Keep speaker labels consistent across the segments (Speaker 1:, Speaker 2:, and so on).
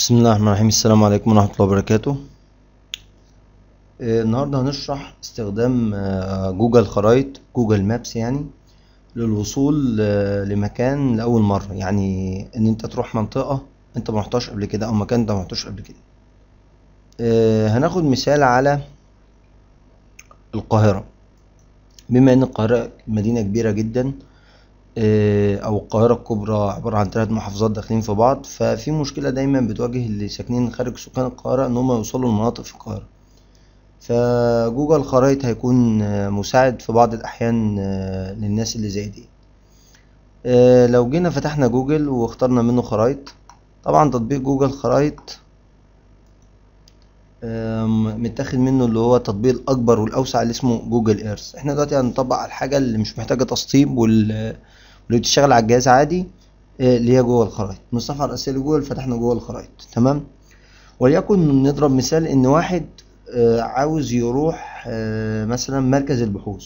Speaker 1: بسم الله الرحمن الرحيم السلام عليكم ورحمة الله وبركاته النهاردة هنشرح استخدام جوجل خرائط جوجل مابس يعني للوصول e, لمكان لأول مرة يعني إن أنت تروح منطقة أنت مرحتهاش قبل كده أو مكان أنت مرحتوش قبل كده e, هناخد مثال على القاهرة بما إن القاهرة مدينة كبيرة جدا آه، او القاهره الكبرى عباره عن ثلاث محافظات داخلين في بعض ففي مشكله دايما بتواجه اللي ساكنين خارج سكان القاهره ان هم يوصلوا لمناطق في القاهره فجوجل خرائط هيكون آه، مساعد في بعض الاحيان آه، للناس اللي زي دي لو جينا فتحنا جوجل واخترنا منه خرائط طبعا تطبيق جوجل خرائط متاخد منه اللي هو التطبيق الاكبر والاوسع اللي اسمه جوجل ايرث احنا دلوقتي هنطبق على الحاجه اللي مش محتاجه تسطيب واللي بتشتغل على الجهاز عادي آه، اللي هي جوه الخرائط من الصفحه الرئيسيه لجوجل فتحنا جوه الخرائط تمام وليكن نضرب مثال ان واحد آه، عاوز يروح آه، مثلا مركز البحوث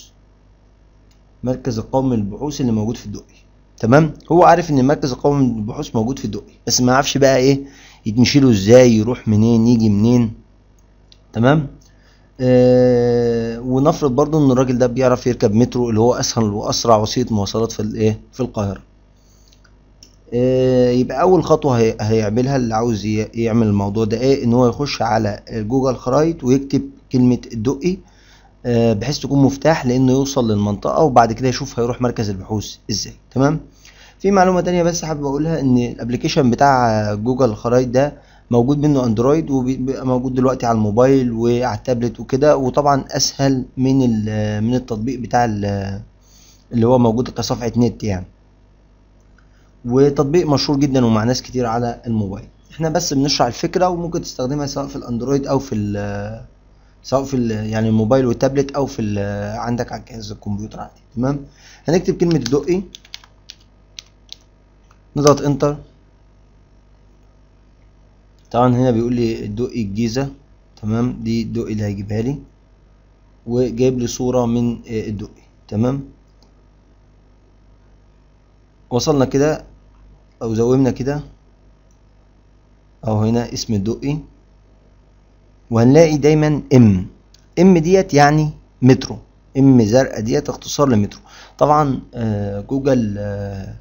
Speaker 1: مركز القومي للبحوث اللي موجود في الدقي تمام هو عارف ان المركز القومي للبحوث موجود في الدقي بس ما عارفش بقى ايه يتمشي له ازاي يروح منين يجي منين تمام آه ونفرض برضو ان الراجل ده بيعرف يركب مترو اللي هو اسهل واسرع وسيط مواصلات في الايه في القاهره آه يبقى اول خطوه هي هيعملها اللي عاوز يعمل الموضوع ده ايه ان هو يخش على جوجل خرايط ويكتب كلمه الدقي آه بحيث تكون مفتاح لانه يوصل للمنطقه وبعد كده يشوف هيروح مركز البحوث ازاي تمام في معلومه تانية بس حابب اقولها ان الابلكيشن بتاع جوجل خرايط ده موجود منه اندرويد وبيبقى موجود دلوقتي على الموبايل وعلى التابلت وكده وطبعا اسهل من من التطبيق بتاع اللي هو موجود كصفحه نت يعني وتطبيق مشهور جدا ومع ناس كتير على الموبايل احنا بس بنشرح الفكره وممكن تستخدمها سواء في الاندرويد او في سواء في يعني الموبايل والتابلت او في عندك على جهاز الكمبيوتر عادي تمام هنكتب كلمه دقي نضغط انتر طبعا هنا بيقول لي دقي الجيزة تمام دي الدقي اللي هيجيبها لي وجايب لي صورة من آه، الدقي تمام وصلنا كده او زومنا كده او هنا اسم الدقي وهنلاقي دايما ام ام ديت يعني مترو ام زرقاء ديت اختصار لمترو طبعا آه، جوجل آه،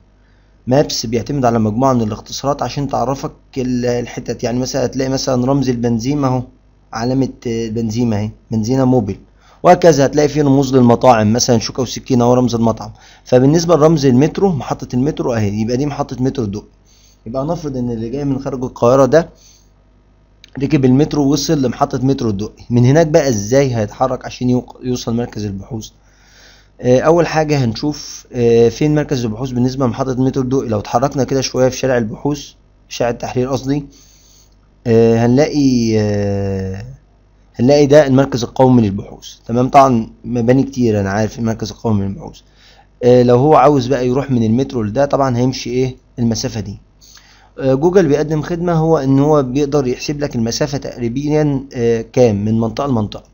Speaker 1: مابس بيعتمد على مجموعة من الاختصارات عشان تعرفك الحتت يعني مثلا هتلاقي مثلا رمز البنزيمة اهو علامة بنزيمة اهي بنزينة موبيل وهكذا هتلاقي فيه رموز للمطاعم مثلا شوكة وسكينة هو رمز المطعم فبالنسبة لرمز المترو محطة المترو اهي يبقى دي محطة مترو الدقي يبقى نفرض ان اللي جاي من خارج القاهرة ده ركب المترو وصل لمحطة مترو الدقي من هناك بقى ازاي هيتحرك عشان يوصل مركز البحوث آه، اول حاجه هنشوف آه، فين مركز البحوث بالنسبه لمحطه متر الضوئي لو اتحركنا كده شويه في شارع البحوث شارع التحرير قصدي آه، هنلاقي هنلاقي ده المركز القومي للبحوث تمام طبعا مباني كتير انا عارف المركز القومي للبحوث لو هو عاوز بقى يروح من المترو لده طبعا هيمشي ايه المسافه دي جوجل بيقدم خدمه هو ان هو بيقدر يحسب لك المسافه تقريبا كام من منطقه لمنطقه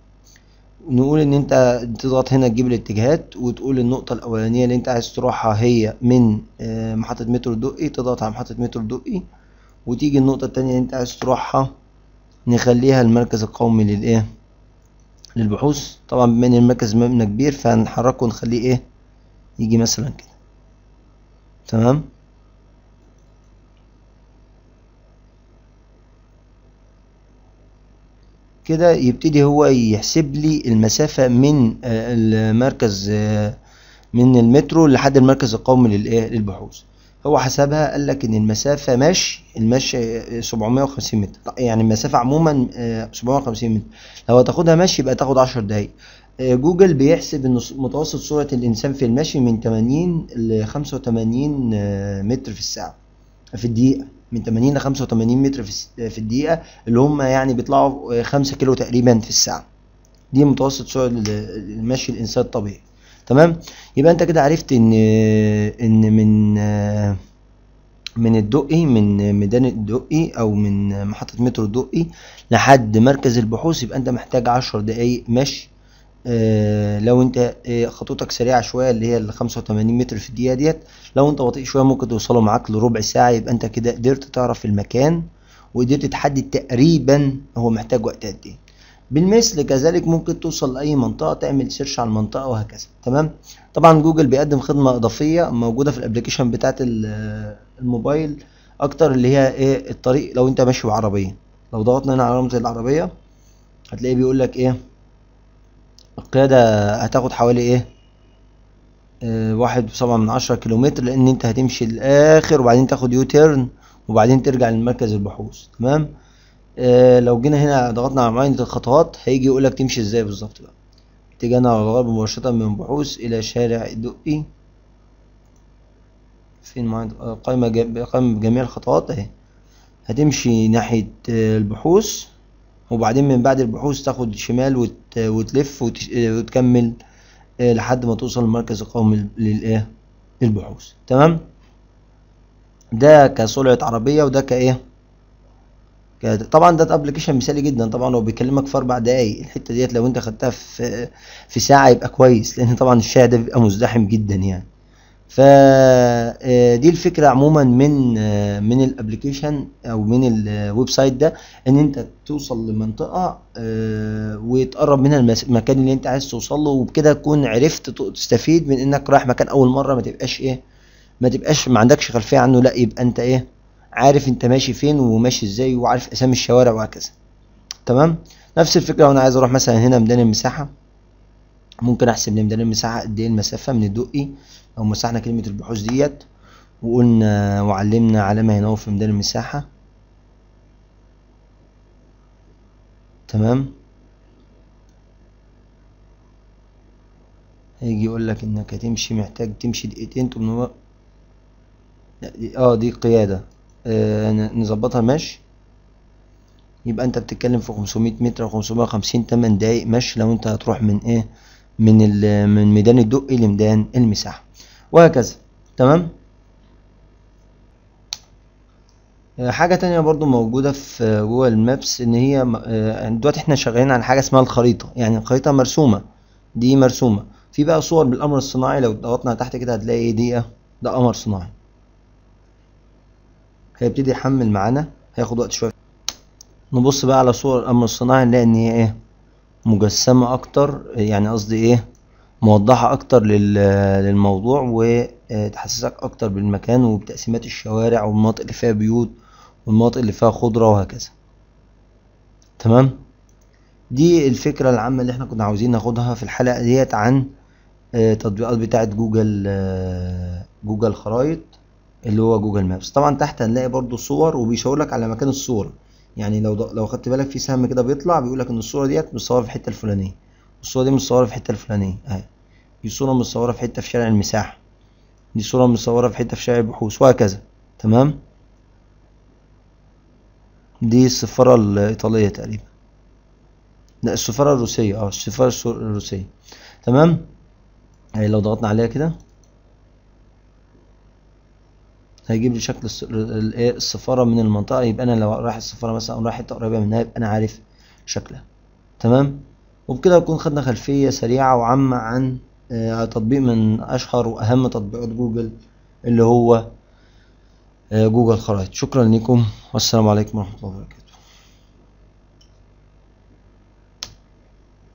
Speaker 1: نقول ان انت تضغط هنا تجيب الاتجاهات وتقول النقطة الاولانية اللي انت عايز تروحها هي من آه، محطة مترو دقي تضغط على محطة مترو دقي وتيجي النقطة التانية اللي انت عايز تروحها نخليها المركز القومي للايه للبحوث طبعا بما ان المركز مبنى كبير فهنحركه ونخليه ايه يجي مثلا كده تمام كده يبتدي هو يحسب لي المسافة من آه، المركز آه، من المترو لحد المركز القومي آه، للبحوث هو حسبها قال لك ان المسافة ماشي المشي 750 متر يعني المسافة عموما 750 متر لو هتاخدها مشي يبقى تاخد 10 دقايق جوجل بيحسب ان متوسط سرعة الانسان في المشي من 80 ل 85 متر في الساعة في الدقيقة من 80 ل 85 متر في الدقيقه اللي هم يعني بيطلعوا 5 كيلو تقريبا في الساعه دي متوسط سرعه المشي الانسان الطبيعي تمام يبقى انت كده عرفت ان ان من من الدقي من ميدان الدقي او من محطه مترو الدقي لحد مركز البحوث يبقى انت محتاج 10 دقايق مشي آه، لو انت آه، خطوتك سريعه شويه اللي هي ال 85 متر في الدقيقه ديت لو انت بطيء شويه ممكن توصله معاك لربع ساعه يبقى انت كده قدرت تعرف المكان وقدرت تحدد تقريبا هو محتاج وقت قد ايه بالمثل كذلك ممكن توصل لاي منطقه تعمل سيرش على المنطقه وهكذا تمام طبعا جوجل بيقدم خدمه اضافيه موجوده في الابلكيشن بتاعه آه، الموبايل اكتر اللي هي ايه الطريق لو انت ماشي بعربيه لو ضغطنا هنا على رمز العربيه هتلاقيه بيقول لك ايه القيادة هتاخد حوالي ايه آه، واحد وسبعة من عشرة كيلومتر لان انت هتمشي للاخر وبعدين تاخد يو تيرن وبعدين ترجع لمركز البحوث تمام آه لو جينا هنا ضغطنا على معاينة الخطوات هيجي يقولك تمشي ازاي بالظبط بقى اتجاهنا على الغرب مباشرة من بحوث الى شارع الدقي فين معاينة آه، قائمة قائمة بجميع الخطوات اهي هتمشي ناحية آه، البحوث وبعدين من بعد البحوث تاخد شمال وت... وتلف وت... وتكمل آه، لحد ما توصل المركز القومي للايه للبحوث تمام ده كسرعه عربيه وده كايه طبعا ده ابلكيشن مثالي جدا طبعا هو بيكلمك في اربع دقايق الحته ديت لو انت خدتها في في ساعه يبقى كويس لان طبعا الشاهد ده بيبقى مزدحم جدا يعني فدي آه، الفكره عموما من آه، من الابلكيشن او من الويب سايت ده ان انت توصل لمنطقه آه، وتقرب منها المكان اللي انت عايز توصل له وبكده تكون عرفت تستفيد من انك رايح مكان اول مره ما تبقاش ايه ما تبقاش ما عندكش خلفيه عنه لا يبقى انت ايه عارف انت ماشي فين وماشي ازاي وعارف اسامي الشوارع وهكذا تمام نفس الفكره وانا عايز اروح مثلا هنا ميدان المساحه ممكن احسب لميدان المساحه قد ايه المسافه من الدقي او مسحنا كلمه البحوث ديت وقلنا وعلمنا علامه هنا في ميدان المساحه تمام هيجي يقول لك انك هتمشي محتاج تمشي دقيقتين تمنمية اه دي قياده آه نظبطها ماشي يبقى انت بتتكلم في 500 متر و 550 8 دقايق مشي لو انت هتروح من ايه من من ميدان الدقي لميدان المساحه وهكذا تمام آه، حاجه تانية برضو موجوده في جوجل مابس ان هي آه، دلوقتي احنا شغالين على حاجه اسمها الخريطه يعني الخريطه مرسومه دي مرسومه في بقى صور بالقمر الصناعي لو ضغطنا تحت كده هتلاقي ايه دي إيه؟ ده قمر صناعي هيبتدي يحمل معانا هياخد وقت شويه نبص بقى على صور القمر الصناعي نلاقي ان هي ايه مجسمة اكتر يعني قصدي ايه موضحة اكتر للموضوع وتحسسك اكتر بالمكان وبتقسيمات الشوارع والمناطق اللي فيها بيوت والمناطق اللي فيها خضرة وهكذا تمام دي الفكرة العامة اللي احنا كنا عاوزين ناخدها في الحلقة ديت عن آه، تطبيقات بتاعة جوجل آه، جوجل خرايط اللي هو جوجل مابس طبعا تحت هنلاقي برضو صور وبيشاورلك على مكان الصورة يعني لو لو خدت بالك في سهم كده بيطلع بيقول لك ان الصوره ديت متصوره في الحته الفلانيه الصوره دي متصوره في الحته الفلانيه اهي دي صوره متصوره في حته في شارع المساحه دي صوره متصوره في حته في شارع البحوث وهكذا تمام دي السفاره الايطاليه تقريبا لا السفاره الروسيه اه السفاره الروسيه تمام اهي لو ضغطنا عليها كده هيجيب لي شكل الايه من المنطقه يبقى انا لو رايح السفاره مثلا او رايح حته قريبه منها يبقى انا عارف شكلها تمام وبكده نكون خدنا خلفيه سريعه وعامه عن آه، تطبيق من اشهر واهم تطبيقات جوجل اللي هو آه، جوجل خرائط شكرا لكم والسلام عليكم ورحمه الله وبركاته